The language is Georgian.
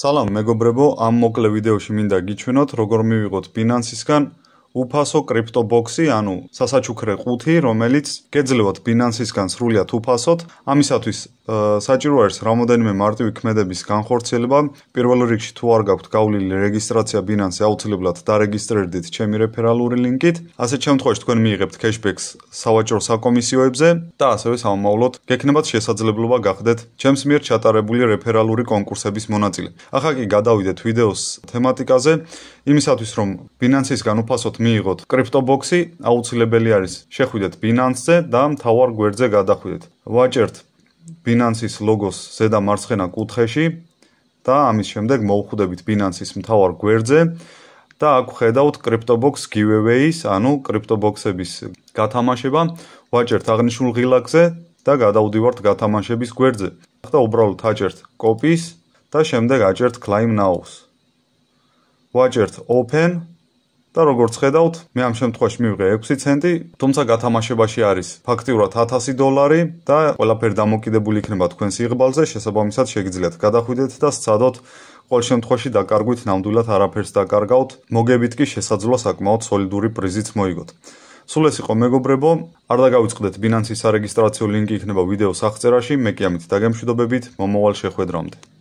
სალამ მეგობრებო, ამ მოკლე ვიდეოში მინდა გიჩვენოთ როგორ მივიღოთ ფინანსისგან უფასო კრიპტობოქსი, ანუ სასაჩუქრე ყუთი, რომელიც გეძლევათ ბინანსისგან სრულად უფასოდ. ამისათვის საჭირო არის რამოდენიმე მარტივი ქმედების განხორციელება. პირველ რიგში თუ არ გაქვთ გავლილი რეგისტრაცია ბინანსზე, აუცილებლად დარეგისტრირდით ჩემი რეფერალური ლინკით. ასეთ შემთხვევაში თქვენ მიიღებთ кэшბექს სავაჭრო საკომისიოებზე და ასევე სამომავლოდ გეკნებათ შესაძლებლობა გახდეთ ჩემს მიერ ჩატარებული რეფერალური კონკურსების მონაწილე. ახლა კი გადავიდეთ ვიდეოს თემატიკაზე, იმისათვის რომ ბინანსისგან უფასოდ მიიღოთ კრიპტობოქსი, აუცილებელი არის. შეხვიდეთ Binance-ზე და მთავარ გვერდზე გადახვიდეთ. ვაჭერთ Binance-ის ლოგოს ზედა მარცხენა კუთხეში და ამის შემდეგ მოუხვდებით Binance-ის მთავარ გვერდზე და აქ ხედავთ კრიპტობოქს giveaway-ის, ანუ კრიპტობოქსების გათამაშება. ვაჭერთ აღნიშნულ ღილაკზე და გადავდივართ გათამაშების გვერდზე. ახლა უბრალოდ აჭერთ copy-ს და შემდეგ აჭერთ climb now-ს. ვაჭერთ open-ს და როგორც ხედავთ, მე ამ შემთხვევაში მივიღე 6 ცენტი, თუმცა გათამაშებაში არის ფაქტიურად 1000 დოლარი და ყველაფერი დამოკიდებული იქნება თქვენ სიღბალზე, შესაბამისად შეგიძლიათ გადახვიდეთ და სცადოთ ყოველ შემთხვევაში დაკარგვით ნამდვილად არაფერს დაკარგავთ. მოგებით კი შესაძლოა საკმაოდ სოლიდური პრიზიც მოიგოთ. სულ ეს იყო მეგობრებო, არ დაგავიწყდეთ ბინანსის სარეგისტრაციო ლინკი იქნება ვიდეოს აღწერაში, მე კი ამით დაგემშვიდობებით, მომავალ შეხვედრამდე.